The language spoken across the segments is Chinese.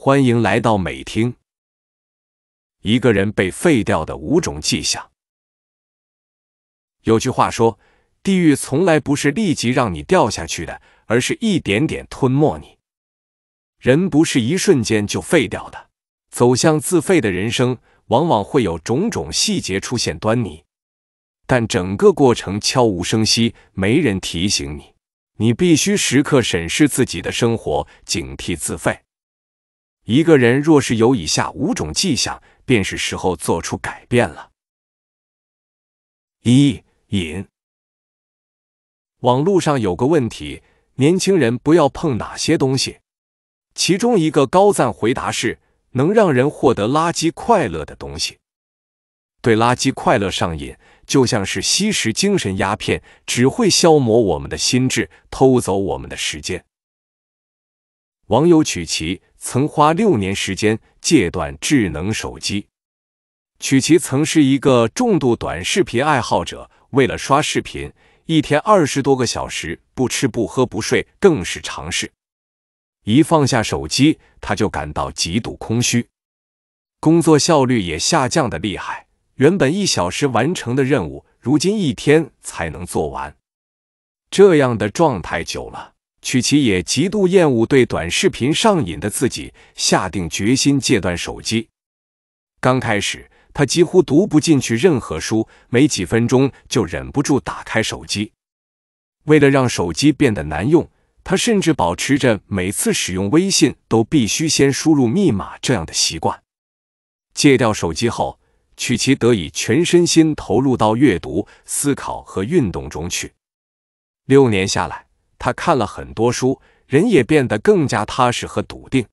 欢迎来到美听。一个人被废掉的五种迹象。有句话说：“地狱从来不是立即让你掉下去的，而是一点点吞没你。”人不是一瞬间就废掉的，走向自废的人生，往往会有种种细节出现端倪，但整个过程悄无声息，没人提醒你。你必须时刻审视自己的生活，警惕自废。一个人若是有以下五种迹象，便是时候做出改变了。一瘾。网络上有个问题：年轻人不要碰哪些东西？其中一个高赞回答是：能让人获得垃圾快乐的东西。对垃圾快乐上瘾，就像是吸食精神鸦片，只会消磨我们的心智，偷走我们的时间。网友曲奇曾花六年时间戒断智能手机。曲奇曾是一个重度短视频爱好者，为了刷视频，一天二十多个小时不吃不喝不睡更是常事。一放下手机，他就感到极度空虚，工作效率也下降的厉害。原本一小时完成的任务，如今一天才能做完。这样的状态久了。曲奇也极度厌恶对短视频上瘾的自己，下定决心戒断手机。刚开始，他几乎读不进去任何书，没几分钟就忍不住打开手机。为了让手机变得难用，他甚至保持着每次使用微信都必须先输入密码这样的习惯。戒掉手机后，曲奇得以全身心投入到阅读、思考和运动中去。六年下来。他看了很多书，人也变得更加踏实和笃定。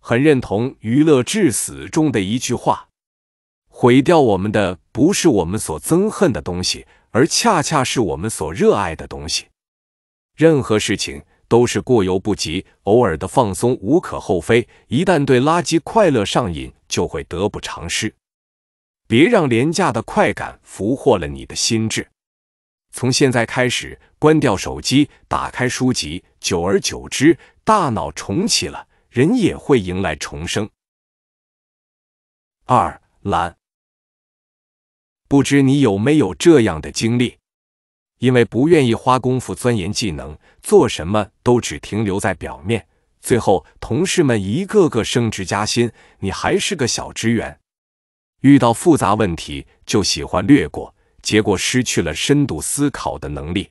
很认同《娱乐至死》中的一句话：“毁掉我们的不是我们所憎恨的东西，而恰恰是我们所热爱的东西。”任何事情都是过犹不及，偶尔的放松无可厚非。一旦对垃圾快乐上瘾，就会得不偿失。别让廉价的快感俘获了你的心智。从现在开始，关掉手机，打开书籍。久而久之，大脑重启了，人也会迎来重生。二懒，不知你有没有这样的经历？因为不愿意花功夫钻研技能，做什么都只停留在表面。最后，同事们一个个升职加薪，你还是个小职员。遇到复杂问题，就喜欢略过。结果失去了深度思考的能力。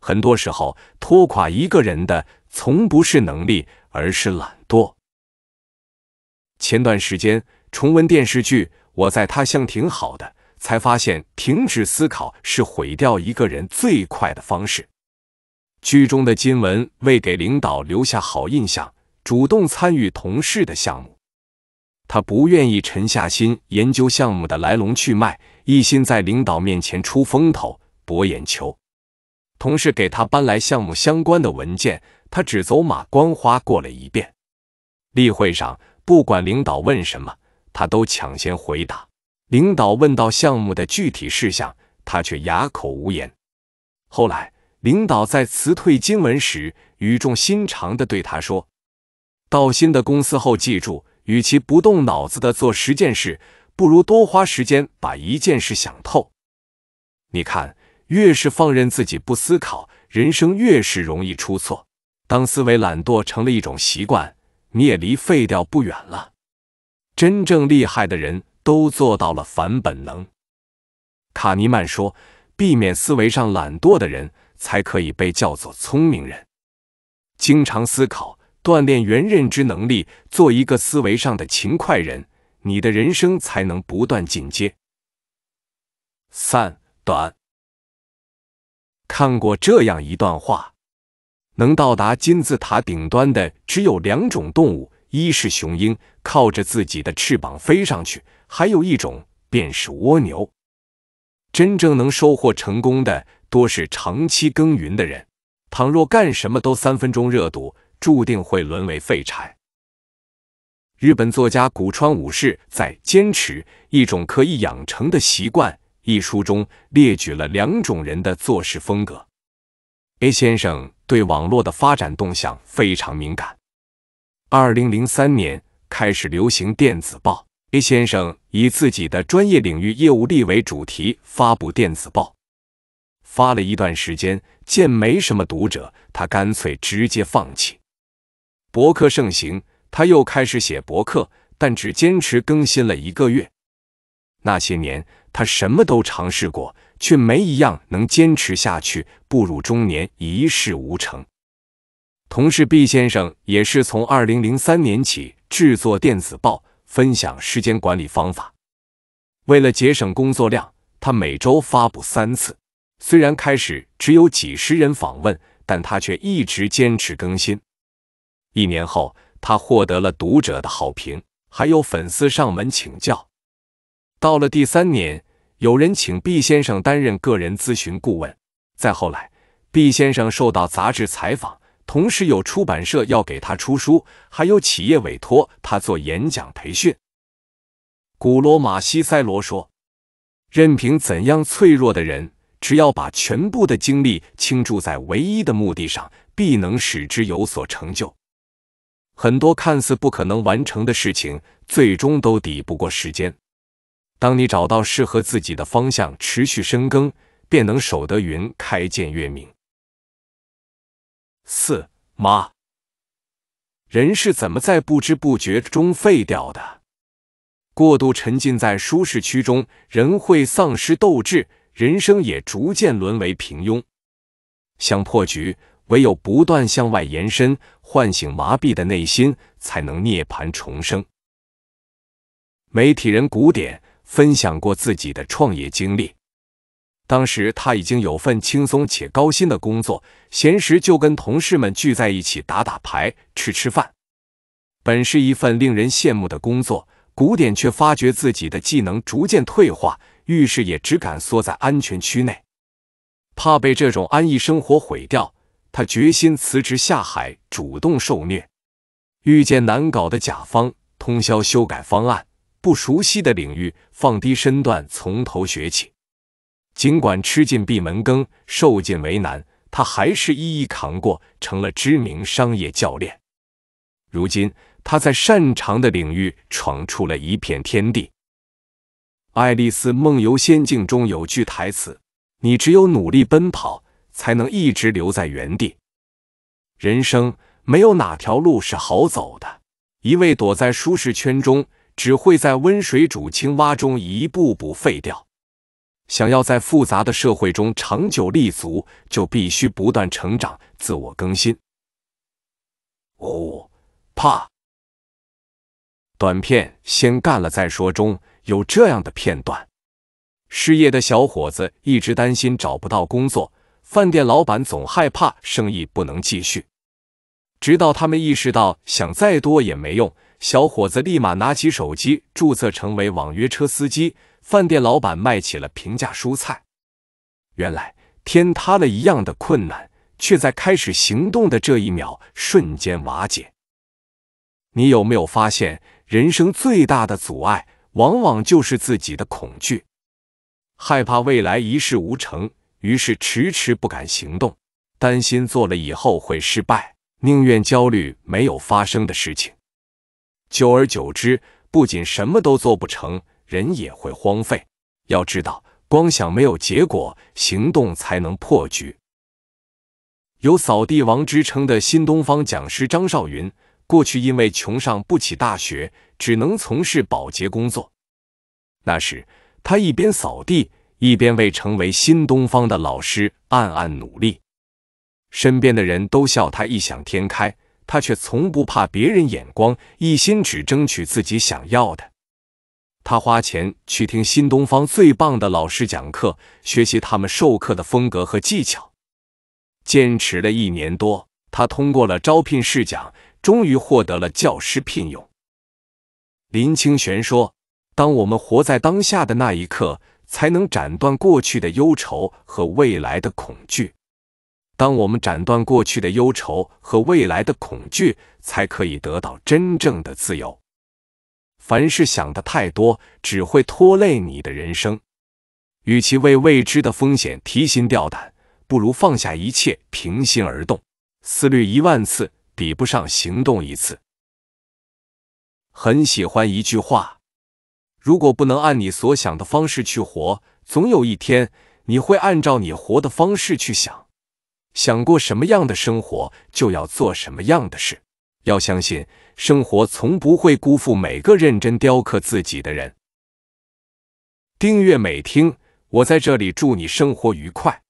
很多时候，拖垮一个人的从不是能力，而是懒惰。前段时间重温电视剧《我在他乡挺好的》，才发现停止思考是毁掉一个人最快的方式。剧中的金文为给领导留下好印象，主动参与同事的项目。他不愿意沉下心研究项目的来龙去脉。一心在领导面前出风头、博眼球。同事给他搬来项目相关的文件，他只走马观花过了一遍。例会上，不管领导问什么，他都抢先回答。领导问到项目的具体事项，他却哑口无言。后来，领导在辞退金文时，语重心长地对他说：“到新的公司后，记住，与其不动脑子的做十件事。”不如多花时间把一件事想透。你看，越是放任自己不思考，人生越是容易出错。当思维懒惰成了一种习惯，你也离废掉不远了。真正厉害的人都做到了反本能。卡尼曼说，避免思维上懒惰的人才可以被叫做聪明人。经常思考，锻炼原认知能力，做一个思维上的勤快人。你的人生才能不断进阶。三短看过这样一段话：能到达金字塔顶端的只有两种动物，一是雄鹰，靠着自己的翅膀飞上去；还有一种便是蜗牛。真正能收获成功的，多是长期耕耘的人。倘若干什么都三分钟热度，注定会沦为废柴。日本作家古川武士在《坚持一种可以养成的习惯》一书中列举了两种人的做事风格。A 先生对网络的发展动向非常敏感。二零零三年开始流行电子报，A 先生以自己的专业领域业务力为主题发布电子报，发了一段时间，见没什么读者，他干脆直接放弃。博客盛行。他又开始写博客，但只坚持更新了一个月。那些年，他什么都尝试过，却没一样能坚持下去。步入中年，一事无成。同事毕先生也是从二零零三年起制作电子报，分享时间管理方法。为了节省工作量，他每周发布三次。虽然开始只有几十人访问，但他却一直坚持更新。一年后。他获得了读者的好评，还有粉丝上门请教。到了第三年，有人请毕先生担任个人咨询顾问。再后来，毕先生受到杂志采访，同时有出版社要给他出书，还有企业委托他做演讲培训。古罗马西塞罗说：“任凭怎样脆弱的人，只要把全部的精力倾注在唯一的目的上，必能使之有所成就。”很多看似不可能完成的事情，最终都抵不过时间。当你找到适合自己的方向，持续深耕，便能守得云开见月明。四妈，人是怎么在不知不觉中废掉的？过度沉浸在舒适区中，人会丧失斗志，人生也逐渐沦为平庸。想破局。唯有不断向外延伸，唤醒麻痹的内心，才能涅槃重生。媒体人古典分享过自己的创业经历，当时他已经有份轻松且高薪的工作，闲时就跟同事们聚在一起打打牌、吃吃饭。本是一份令人羡慕的工作，古典却发觉自己的技能逐渐退化，遇事也只敢缩在安全区内，怕被这种安逸生活毁掉。他决心辞职下海，主动受虐，遇见难搞的甲方，通宵修改方案；不熟悉的领域，放低身段，从头学起。尽管吃尽闭门羹，受尽为难，他还是一一扛过，成了知名商业教练。如今，他在擅长的领域闯出了一片天地。《爱丽丝梦游仙境》中有句台词：“你只有努力奔跑。”才能一直留在原地。人生没有哪条路是好走的，一味躲在舒适圈中，只会在温水煮青蛙中一步步废掉。想要在复杂的社会中长久立足，就必须不断成长，自我更新。哦，怕。短片先干了再说中有这样的片段：失业的小伙子一直担心找不到工作。饭店老板总害怕生意不能继续，直到他们意识到想再多也没用。小伙子立马拿起手机注册成为网约车司机，饭店老板卖起了平价蔬菜。原来天塌了一样的困难，却在开始行动的这一秒瞬间瓦解。你有没有发现，人生最大的阻碍，往往就是自己的恐惧，害怕未来一事无成。于是迟迟不敢行动，担心做了以后会失败，宁愿焦虑没有发生的事情。久而久之，不仅什么都做不成，人也会荒废。要知道，光想没有结果，行动才能破局。有“扫地王”之称的新东方讲师张少云，过去因为穷上不起大学，只能从事保洁工作。那时，他一边扫地。一边为成为新东方的老师暗暗努力，身边的人都笑他异想天开，他却从不怕别人眼光，一心只争取自己想要的。他花钱去听新东方最棒的老师讲课，学习他们授课的风格和技巧。坚持了一年多，他通过了招聘试讲，终于获得了教师聘用。林清玄说：“当我们活在当下的那一刻。”才能斩断过去的忧愁和未来的恐惧。当我们斩断过去的忧愁和未来的恐惧，才可以得到真正的自由。凡事想的太多，只会拖累你的人生。与其为未知的风险提心吊胆，不如放下一切，平心而动。思虑一万次，比不上行动一次。很喜欢一句话。如果不能按你所想的方式去活，总有一天你会按照你活的方式去想。想过什么样的生活，就要做什么样的事。要相信，生活从不会辜负每个认真雕刻自己的人。订阅美听，我在这里祝你生活愉快。